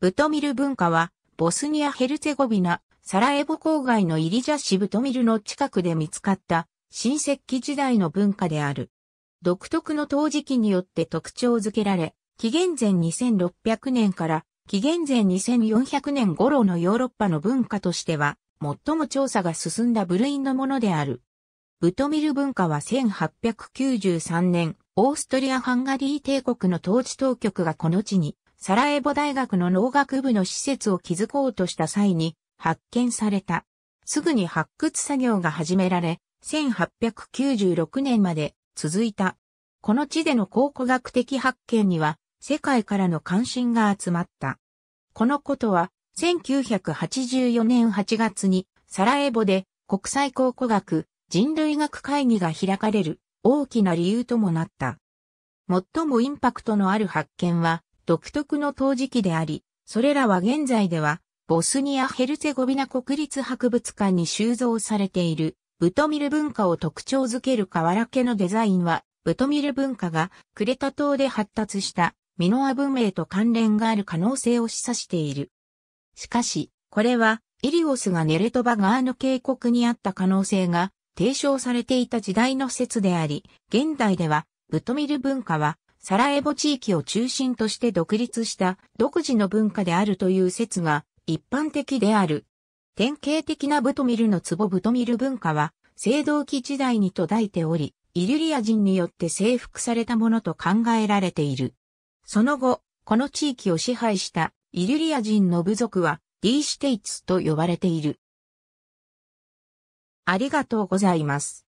ブトミル文化は、ボスニア・ヘルツェゴビナ、サラエボ郊外のイリジャシブトミルの近くで見つかった、新石器時代の文化である。独特の陶磁器によって特徴づけられ、紀元前2600年から紀元前2400年頃のヨーロッパの文化としては、最も調査が進んだ部類のものである。ブトミル文化は1893年、オーストリア・ハンガリー帝国の統治当局がこの地にサラエボ大学の農学部の施設を築こうとした際に発見された。すぐに発掘作業が始められ、1896年まで続いた。この地での考古学的発見には世界からの関心が集まった。このことは1984年8月にサラエボで国際考古学人類学会議が開かれる大きな理由ともなった。最もインパクトのある発見は独特の陶磁器であり、それらは現在では、ボスニア・ヘルツェゴビナ国立博物館に収蔵されている、ブトミル文化を特徴づける瓦家のデザインは、ブトミル文化がクレタ島で発達したミノア文明と関連がある可能性を示唆している。しかし、これは、イリオスがネレトバ側の渓谷にあった可能性が提唱されていた時代の説であり、現代では、ブトミル文化はサラエボ地域を中心として独立した独自の文化であるという説が一般的である。典型的なブトミルの壺ブトミル文化は、青銅器時代に途絶えており、イリュリア人によって征服されたものと考えられている。その後、この地域を支配したイリュリア人の部族は D シテイツと呼ばれている。ありがとうございます。